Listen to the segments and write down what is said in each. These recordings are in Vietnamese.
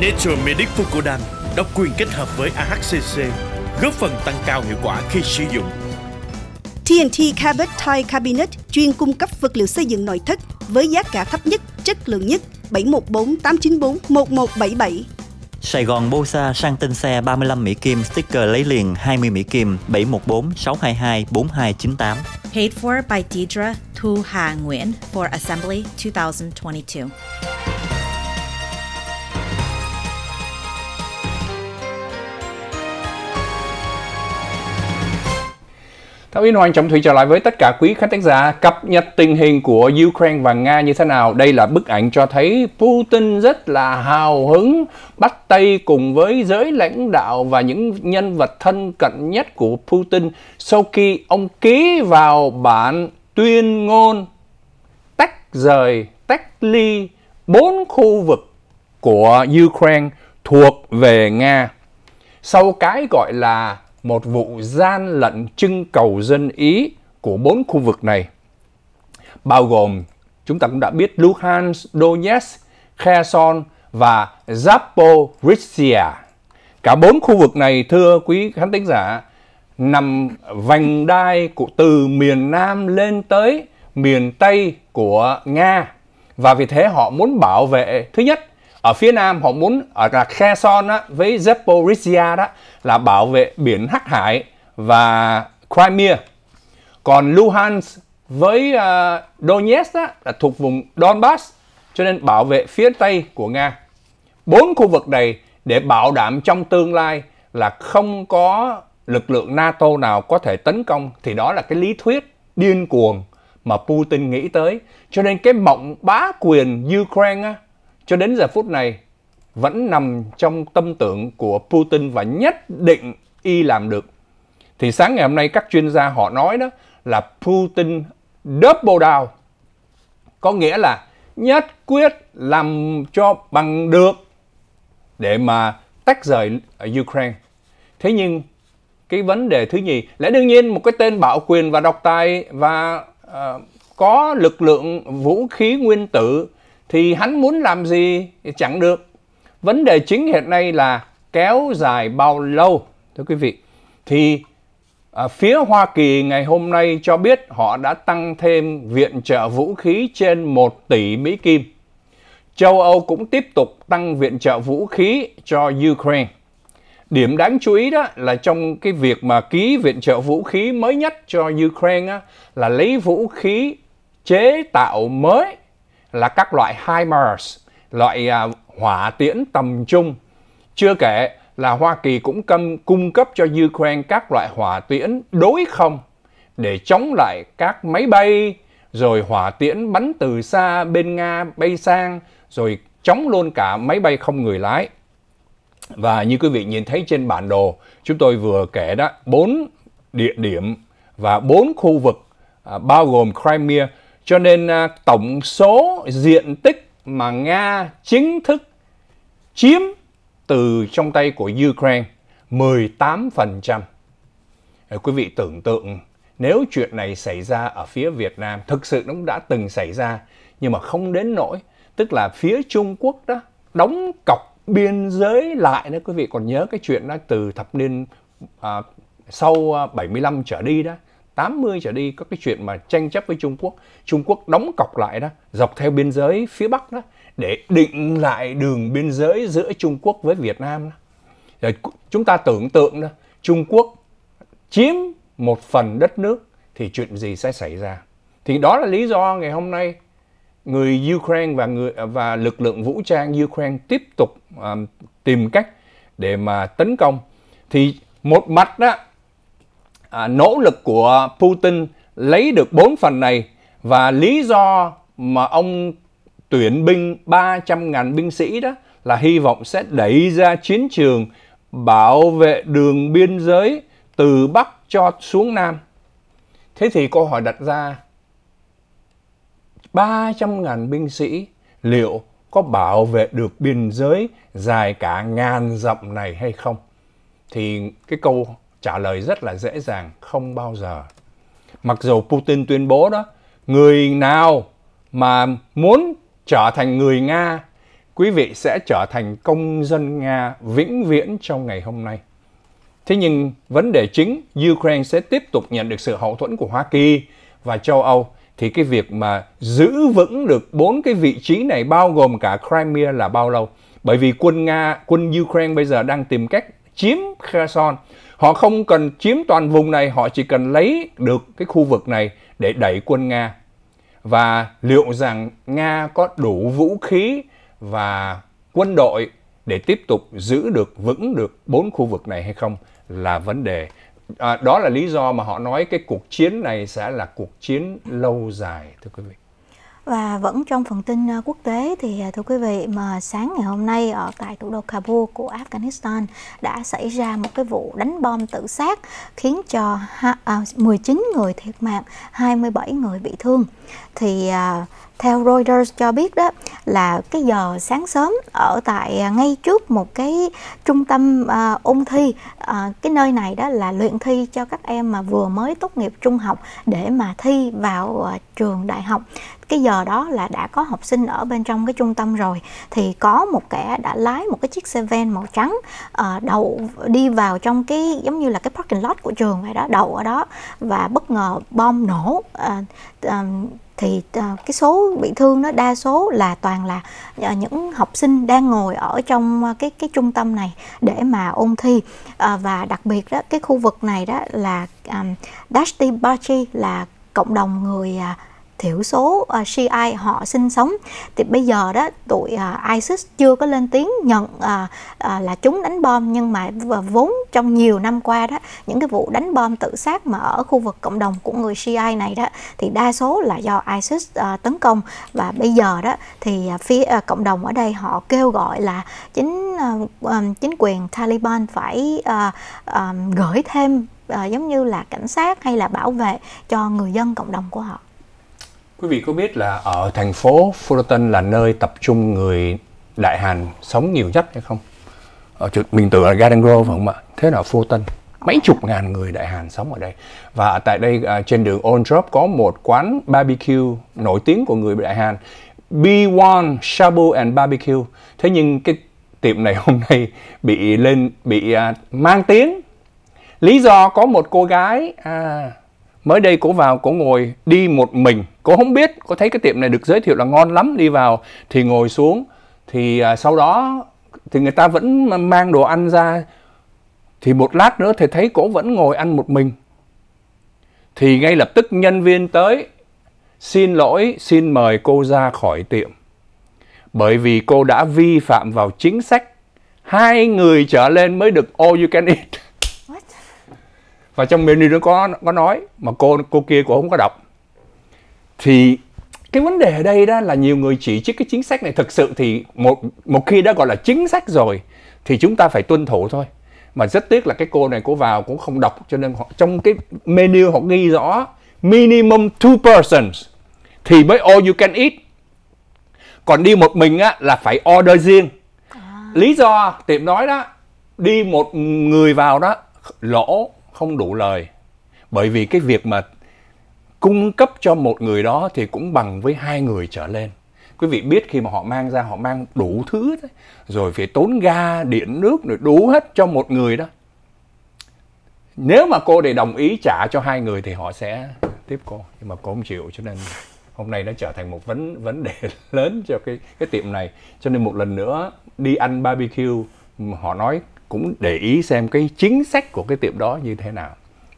Nature Medic Fucodan độc quyền kết hợp với AHCC, góp phần tăng cao hiệu quả khi sử dụng. TNT Cabot Thai Cabinet chuyên cung cấp vật liệu xây dựng nội thất với giá cả thấp nhất, chất lượng nhất 714 894 1177. Sài Gòn Bosa sang tên xe 35 Mỹ Kim, sticker lấy liền 20 Mỹ Kim 714 622 4298. Paid for by Deidre Thu Hà Nguyễn for Assembly 2022. Thảo Yên Hoàng trọng thủy trở lại với tất cả quý khán tác giả cập nhật tình hình của Ukraine và Nga như thế nào. Đây là bức ảnh cho thấy Putin rất là hào hứng bắt tay cùng với giới lãnh đạo và những nhân vật thân cận nhất của Putin sau khi ông ký vào bản tuyên ngôn tách rời, tách ly bốn khu vực của Ukraine thuộc về Nga sau cái gọi là một vụ gian lận trưng cầu dân Ý của bốn khu vực này, bao gồm chúng ta cũng đã biết Luhansk, Donetsk, Kherson và Zaporizhia. Cả bốn khu vực này, thưa quý khán thính giả, nằm vành đai của từ miền Nam lên tới miền Tây của Nga. Và vì thế họ muốn bảo vệ, thứ nhất ở phía nam họ muốn ở à, là khe son á, với Zaporizhia đó là bảo vệ biển Hắc Hải và Crimea còn Luhansk với uh, Donetsk á, là thuộc vùng Donbass cho nên bảo vệ phía tây của Nga bốn khu vực này để bảo đảm trong tương lai là không có lực lượng NATO nào có thể tấn công thì đó là cái lý thuyết điên cuồng mà Putin nghĩ tới. Cho nên cái mộng bá quyền Ukraine cho đến giờ phút này vẫn nằm trong tâm tưởng của Putin và nhất định y làm được. Thì sáng ngày hôm nay các chuyên gia họ nói đó là Putin double down. Có nghĩa là nhất quyết làm cho bằng được để mà tách rời Ukraine. Thế nhưng cái vấn đề thứ nhì, lẽ đương nhiên một cái tên bạo quyền và độc tài và uh, có lực lượng vũ khí nguyên tử thì hắn muốn làm gì chẳng được. Vấn đề chính hiện nay là kéo dài bao lâu thưa quý vị. Thì ở à, phía Hoa Kỳ ngày hôm nay cho biết họ đã tăng thêm viện trợ vũ khí trên 1 tỷ Mỹ Kim. Châu Âu cũng tiếp tục tăng viện trợ vũ khí cho Ukraine. Điểm đáng chú ý đó là trong cái việc mà ký viện trợ vũ khí mới nhất cho Ukraine á, là lấy vũ khí chế tạo mới là các loại HIMARS, loại à, hỏa tiễn tầm trung. Chưa kể là Hoa Kỳ cũng câm, cung cấp cho Ukraine các loại hỏa tiễn đối không để chống lại các máy bay, rồi hỏa tiễn bắn từ xa bên Nga bay sang, rồi chống luôn cả máy bay không người lái. Và như quý vị nhìn thấy trên bản đồ, chúng tôi vừa kể đó, bốn địa điểm và bốn khu vực à, bao gồm Crimea cho nên à, tổng số diện tích mà Nga chính thức chiếm từ trong tay của Ukraine 18%. Ờ, quý vị tưởng tượng nếu chuyện này xảy ra ở phía Việt Nam, thực sự nó cũng đã từng xảy ra nhưng mà không đến nỗi, tức là phía Trung Quốc đó đóng cọc biên giới lại đó quý vị còn nhớ cái chuyện đó từ thập niên à, sau 75 à, trở đi đó 80 trở đi các cái chuyện mà tranh chấp với Trung Quốc, Trung Quốc đóng cọc lại đó, dọc theo biên giới phía Bắc đó để định lại đường biên giới giữa Trung Quốc với Việt Nam. Đó. Rồi chúng ta tưởng tượng đó, Trung Quốc chiếm một phần đất nước thì chuyện gì sẽ xảy ra? Thì đó là lý do ngày hôm nay người Ukraine và người và lực lượng vũ trang Ukraine tiếp tục um, tìm cách để mà tấn công. Thì một mặt đó à, nỗ lực của Putin lấy được bốn phần này và lý do mà ông tuyển binh 300.000 binh sĩ đó là hy vọng sẽ đẩy ra chiến trường bảo vệ đường biên giới từ Bắc cho xuống Nam. Thế thì câu hỏi đặt ra 300.000 binh sĩ liệu có bảo vệ được biên giới dài cả ngàn dặm này hay không? Thì cái câu trả lời rất là dễ dàng không bao giờ mặc dù putin tuyên bố đó người nào mà muốn trở thành người nga quý vị sẽ trở thành công dân nga vĩnh viễn trong ngày hôm nay thế nhưng vấn đề chính ukraine sẽ tiếp tục nhận được sự hậu thuẫn của hoa kỳ và châu âu thì cái việc mà giữ vững được bốn cái vị trí này bao gồm cả crimea là bao lâu bởi vì quân nga quân ukraine bây giờ đang tìm cách chiếm kherson Họ không cần chiếm toàn vùng này, họ chỉ cần lấy được cái khu vực này để đẩy quân Nga. Và liệu rằng Nga có đủ vũ khí và quân đội để tiếp tục giữ được vững được bốn khu vực này hay không là vấn đề. À, đó là lý do mà họ nói cái cuộc chiến này sẽ là cuộc chiến lâu dài thưa quý vị. Và vẫn trong phần tin ờ, quốc tế thì ờ, thưa quý vị mà sáng ngày hôm nay ở tại thủ đô Kabul của Afghanistan đã xảy ra một cái vụ đánh bom tự sát khiến cho 19 à, người thiệt mạng, 27 người bị thương. Thì à, theo Reuters cho biết đó là cái giờ sáng sớm ở tại à, ngay trước một cái trung tâm à, ôn thi à, cái nơi này đó là luyện thi cho các em mà vừa mới tốt nghiệp trung học để mà thi vào à, trường đại học cái giờ đó là đã có học sinh ở bên trong cái trung tâm rồi thì có một kẻ đã lái một cái chiếc xe van màu trắng à, đậu đi vào trong cái giống như là cái parking lot của trường vậy đó đậu ở đó và bất ngờ bom nổ à, à, thì ờ, cái số bị thương nó đa số là toàn là ờ, những học sinh đang ngồi ở trong ờ, cái cái trung tâm này để mà ôn thi à, và đặc biệt đó cái khu vực này đó là um, Dashti Bachi là cộng đồng người à, thiểu số uh, à, Shiite họ sinh sống thì bây giờ đó tụi uh, ISIS chưa có lên tiếng nhận uh, uh, là chúng đánh bom nhưng mà vốn trong nhiều năm qua đó những cái vụ đánh bom tự sát mà ở khu vực cộng đồng của người Shiite này đó thì đa số là do ISIS uh, tấn công và bây giờ đó thì uh, phía uh, cộng đồng ở đây họ kêu gọi là chính uh, um, chính quyền Taliban phải uh, um, gửi thêm uh, giống như là cảnh sát hay là bảo vệ cho người dân cộng đồng của họ Quý vị có biết là ở thành phố Fullerton là nơi tập trung người Đại Hàn sống nhiều nhất hay không? Ở mình tưởng là Garden Grove phải không ạ? Thế là Fullerton mấy chục ngàn người Đại Hàn sống ở đây và tại đây à, trên đường Old Drop có một quán barbecue nổi tiếng của người Đại Hàn B1 Shabu and Barbecue thế nhưng cái tiệm này hôm nay bị lên bị uh, mang tiếng lý do có một cô gái à, mới đây cổ vào cổ ngồi đi một mình cổ không biết cổ thấy cái tiệm này được giới thiệu là ngon lắm đi vào thì ngồi xuống thì à, sau đó thì người ta vẫn mang đồ ăn ra thì một lát nữa thì thấy cổ vẫn ngồi ăn một mình thì ngay lập tức nhân viên tới xin lỗi xin mời cô ra khỏi tiệm bởi vì cô đã vi phạm vào chính sách hai người trở lên mới được all you can eat và trong menu nó có có nói mà cô cô kia cô không có đọc thì cái vấn đề ở đây đó là nhiều người chỉ trích cái chính sách này thực sự thì một một khi đã gọi là chính sách rồi thì chúng ta phải tuân thủ thôi mà rất tiếc là cái cô này cô vào cũng không đọc cho nên họ, trong cái menu họ ghi rõ minimum two persons thì mới all you can eat còn đi một mình á là phải order riêng à. lý do tiệm nói đó đi một người vào đó lỗ không đủ lời. Bởi vì cái việc mà cung cấp cho một người đó thì cũng bằng với hai người trở lên. Quý vị biết khi mà họ mang ra họ mang đủ thứ đấy. rồi phải tốn ga, điện nước rồi đủ hết cho một người đó. Nếu mà cô để đồng ý trả cho hai người thì họ sẽ tiếp cô, nhưng mà cô không chịu cho nên hôm nay nó trở thành một vấn vấn đề lớn cho cái cái tiệm này. Cho nên một lần nữa đi ăn barbecue họ nói cũng để ý xem cái chính sách của cái tiệm đó như thế nào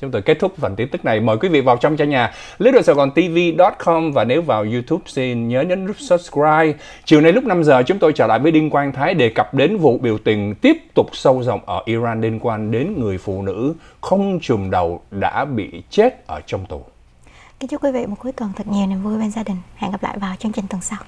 chúng tôi kết thúc phần tin tức này mời quý vị vào trong trang nhà lướt đội sài gòn tv com và nếu vào youtube xin nhớ nhấn nút subscribe chiều nay lúc 5 giờ chúng tôi trở lại với đinh quang thái đề cập đến vụ biểu tình tiếp tục sâu rộng ở iran liên quan đến người phụ nữ không chùm đầu đã bị chết ở trong tù kính chúc quý vị một cuối tuần thật nhiều niềm vui bên gia đình hẹn gặp lại vào chương trình tuần sau